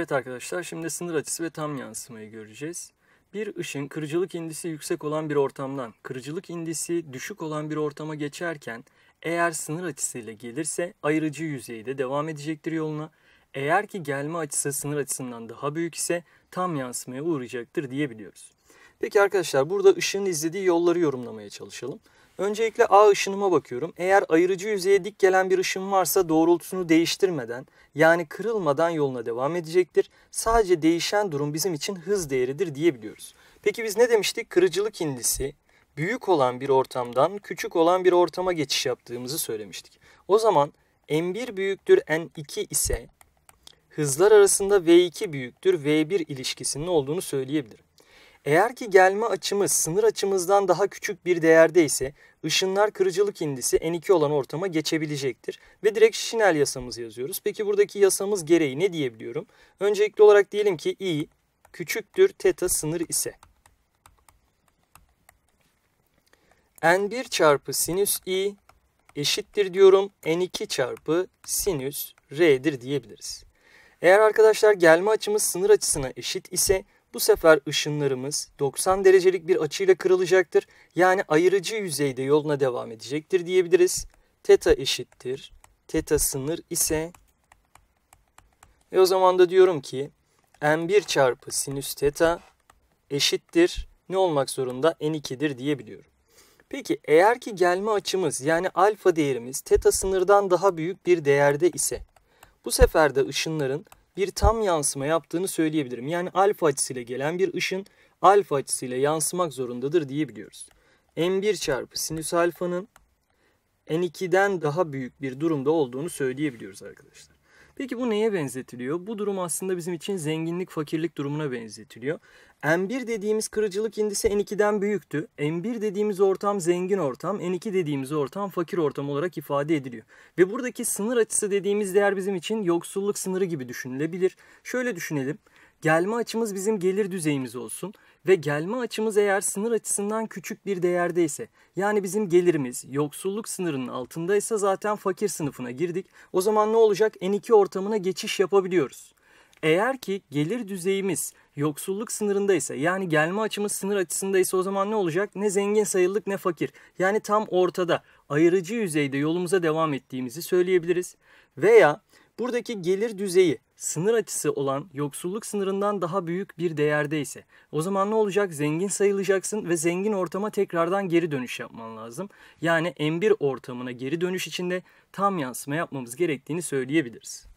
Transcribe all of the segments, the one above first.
Evet arkadaşlar şimdi sınır açısı ve tam yansımayı göreceğiz. Bir ışın kırıcılık indisi yüksek olan bir ortamdan kırıcılık indisi düşük olan bir ortama geçerken eğer sınır açısıyla gelirse ayırıcı yüzeyde devam edecektir yoluna. Eğer ki gelme açısı sınır açısından daha büyük ise tam yansımaya uğrayacaktır diyebiliyoruz. Peki arkadaşlar burada ışığın izlediği yolları yorumlamaya çalışalım. Öncelikle A ışınıma bakıyorum. Eğer ayırıcı yüzeye dik gelen bir ışın varsa doğrultusunu değiştirmeden yani kırılmadan yoluna devam edecektir. Sadece değişen durum bizim için hız değeridir diyebiliyoruz. Peki biz ne demiştik? Kırıcılık indisi büyük olan bir ortamdan küçük olan bir ortama geçiş yaptığımızı söylemiştik. O zaman n 1 büyüktür N2 ise hızlar arasında V2 büyüktür V1 ilişkisinin olduğunu söyleyebilirim. Eğer ki gelme açımız sınır açımızdan daha küçük bir değerde ise ışınlar kırıcılık indisi N2 olan ortama geçebilecektir. Ve direkt Şinel yasamızı yazıyoruz. Peki buradaki yasamız gereği ne diyebiliyorum? Öncelikli olarak diyelim ki i küçüktür teta sınır ise. N1 çarpı sinüs i eşittir diyorum. N2 çarpı sinüs r'dir diyebiliriz. Eğer arkadaşlar gelme açımız sınır açısına eşit ise bu sefer ışınlarımız 90 derecelik bir açıyla kırılacaktır. Yani ayırıcı yüzeyde yoluna devam edecektir diyebiliriz. Teta eşittir. Teta sınır ise ve o zaman da diyorum ki n1 çarpı sinüs teta eşittir ne olmak zorunda? n2'dir diyebiliyorum. Peki eğer ki gelme açımız yani alfa değerimiz teta sınırdan daha büyük bir değerde ise bu sefer de ışınların bir tam yansıma yaptığını söyleyebilirim. Yani alfa açısıyla gelen bir ışın alfa açısıyla yansımak zorundadır diyebiliyoruz. N1 çarpı sinüs alfanın N2'den daha büyük bir durumda olduğunu söyleyebiliyoruz arkadaşlar. Peki bu neye benzetiliyor? Bu durum aslında bizim için zenginlik fakirlik durumuna benzetiliyor. M1 dediğimiz kırıcılık indisi N2'den büyüktü. M1 dediğimiz ortam zengin ortam, N2 dediğimiz ortam fakir ortam olarak ifade ediliyor. Ve buradaki sınır açısı dediğimiz değer bizim için yoksulluk sınırı gibi düşünülebilir. Şöyle düşünelim. Gelme açımız bizim gelir düzeyimiz olsun ve gelme açımız eğer sınır açısından küçük bir değerdeyse yani bizim gelirimiz yoksulluk sınırının altındaysa zaten fakir sınıfına girdik. O zaman ne olacak? N2 ortamına geçiş yapabiliyoruz. Eğer ki gelir düzeyimiz yoksulluk sınırındaysa yani gelme açımız sınır açısındaysa o zaman ne olacak? Ne zengin sayıldık ne fakir. Yani tam ortada ayırıcı yüzeyde yolumuza devam ettiğimizi söyleyebiliriz. Veya buradaki gelir düzeyi sınır açısı olan yoksulluk sınırından daha büyük bir değerde ise o zaman ne olacak? Zengin sayılacaksın ve zengin ortama tekrardan geri dönüş yapman lazım. Yani M1 ortamına geri dönüş içinde tam yansıma yapmamız gerektiğini söyleyebiliriz.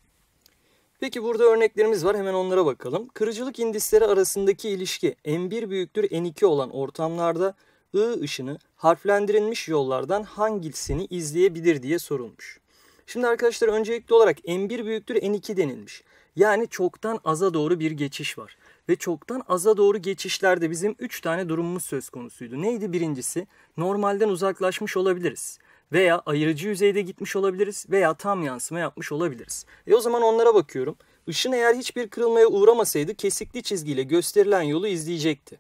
Peki burada örneklerimiz var hemen onlara bakalım. Kırıcılık indisleri arasındaki ilişki n1 büyüktür n2 olan ortamlarda I ışını harflendirilmiş yollardan hangisini izleyebilir diye sorulmuş. Şimdi arkadaşlar öncelikli olarak n1 büyüktür n2 denilmiş. Yani çoktan aza doğru bir geçiş var. Ve çoktan aza doğru geçişlerde bizim 3 tane durumumuz söz konusuydu. Neydi birincisi? Normalden uzaklaşmış olabiliriz veya ayırıcı yüzeyde gitmiş olabiliriz veya tam yansıma yapmış olabiliriz. E o zaman onlara bakıyorum. Işın eğer hiçbir kırılmaya uğramasaydı kesikli çizgiyle gösterilen yolu izleyecekti.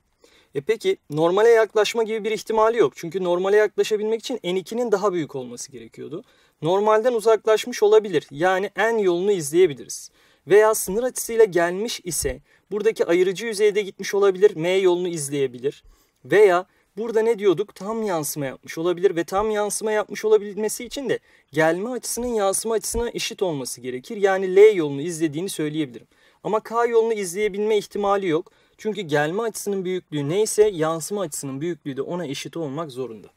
E peki normale yaklaşma gibi bir ihtimali yok. Çünkü normale yaklaşabilmek için N2'nin daha büyük olması gerekiyordu. Normalden uzaklaşmış olabilir. Yani en yolunu izleyebiliriz. Veya sınır açısıyla gelmiş ise buradaki ayırıcı yüzeyde gitmiş olabilir. M yolunu izleyebilir. Veya Burada ne diyorduk? Tam yansıma yapmış olabilir ve tam yansıma yapmış olabilmesi için de gelme açısının yansıma açısına eşit olması gerekir. Yani L yolunu izlediğini söyleyebilirim. Ama K yolunu izleyebilme ihtimali yok. Çünkü gelme açısının büyüklüğü neyse yansıma açısının büyüklüğü de ona eşit olmak zorunda.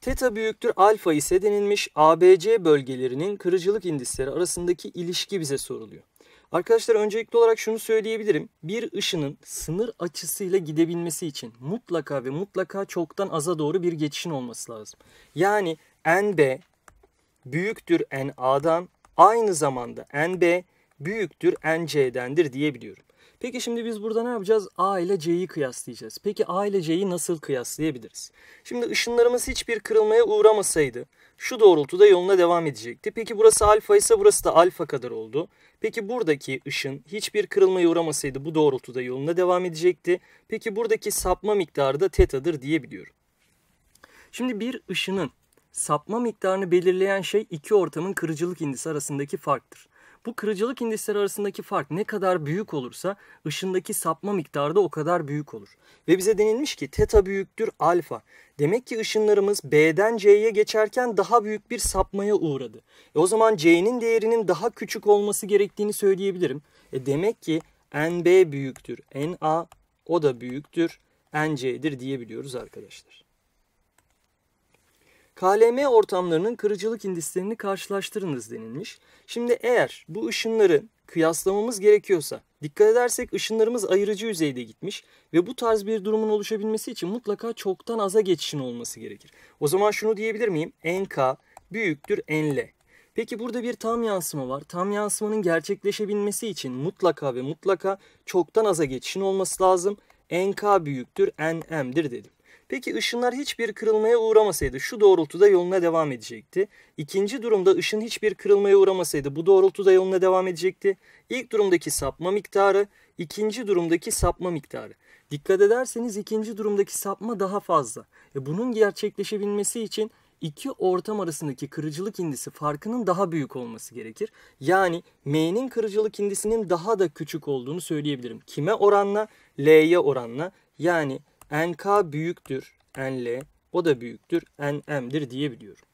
Teta büyüktür alfa ise denilmiş ABC bölgelerinin kırıcılık indisleri arasındaki ilişki bize soruluyor. Arkadaşlar öncelikli olarak şunu söyleyebilirim. Bir ışının sınır açısıyla gidebilmesi için mutlaka ve mutlaka çoktan aza doğru bir geçişin olması lazım. Yani NB büyüktür NA'dan aynı zamanda NB büyüktür NC'dendir diyebiliyorum. Peki şimdi biz burada ne yapacağız? A ile C'yi kıyaslayacağız. Peki A ile C'yi nasıl kıyaslayabiliriz? Şimdi ışınlarımız hiçbir kırılmaya uğramasaydı şu doğrultuda yoluna devam edecekti. Peki burası alfa ise burası da alfa kadar oldu. Peki buradaki ışın hiçbir kırılmaya uğramasaydı bu doğrultuda yoluna devam edecekti. Peki buradaki sapma miktarı da tetadır diyebiliyorum. Şimdi bir ışının sapma miktarını belirleyen şey iki ortamın kırıcılık indisi arasındaki farktır. Bu kırıcılık indisleri arasındaki fark ne kadar büyük olursa ışındaki sapma miktarı da o kadar büyük olur. Ve bize denilmiş ki teta büyüktür alfa. Demek ki ışınlarımız B'den C'ye geçerken daha büyük bir sapmaya uğradı. E o zaman C'nin değerinin daha küçük olması gerektiğini söyleyebilirim. E demek ki NB büyüktür. NA o da büyüktür. NC'dir diyebiliyoruz arkadaşlar. KLM ortamlarının kırıcılık indislerini karşılaştırınız denilmiş. Şimdi eğer bu ışınları kıyaslamamız gerekiyorsa dikkat edersek ışınlarımız ayırıcı yüzeyde gitmiş ve bu tarz bir durumun oluşabilmesi için mutlaka çoktan aza geçişin olması gerekir. O zaman şunu diyebilir miyim? NK büyüktür NL. Peki burada bir tam yansıma var. Tam yansımanın gerçekleşebilmesi için mutlaka ve mutlaka çoktan aza geçişin olması lazım. NK büyüktür NM'dir dedim. Peki ışınlar hiçbir kırılmaya uğramasaydı şu doğrultuda yoluna devam edecekti. İkinci durumda ışın hiçbir kırılmaya uğramasaydı bu doğrultuda yoluna devam edecekti. İlk durumdaki sapma miktarı, ikinci durumdaki sapma miktarı. Dikkat ederseniz ikinci durumdaki sapma daha fazla. E bunun gerçekleşebilmesi için iki ortam arasındaki kırıcılık indisi farkının daha büyük olması gerekir. Yani M'nin kırıcılık indisinin daha da küçük olduğunu söyleyebilirim. Kime oranla? L'ye oranla. Yani NK büyüktür NL, o da büyüktür NM'dir diyebiliyorum.